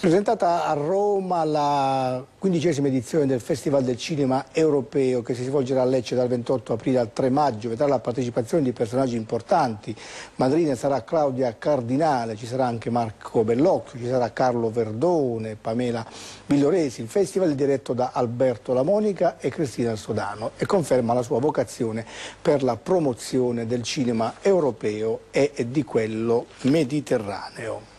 Presentata a Roma la quindicesima edizione del Festival del Cinema Europeo che si svolgerà a Lecce dal 28 aprile al 3 maggio, vedrà la partecipazione di personaggi importanti, madrina sarà Claudia Cardinale, ci sarà anche Marco Bellocchio, ci sarà Carlo Verdone, Pamela Villoresi, il festival è diretto da Alberto La Monica e Cristina Sodano e conferma la sua vocazione per la promozione del cinema europeo e di quello mediterraneo.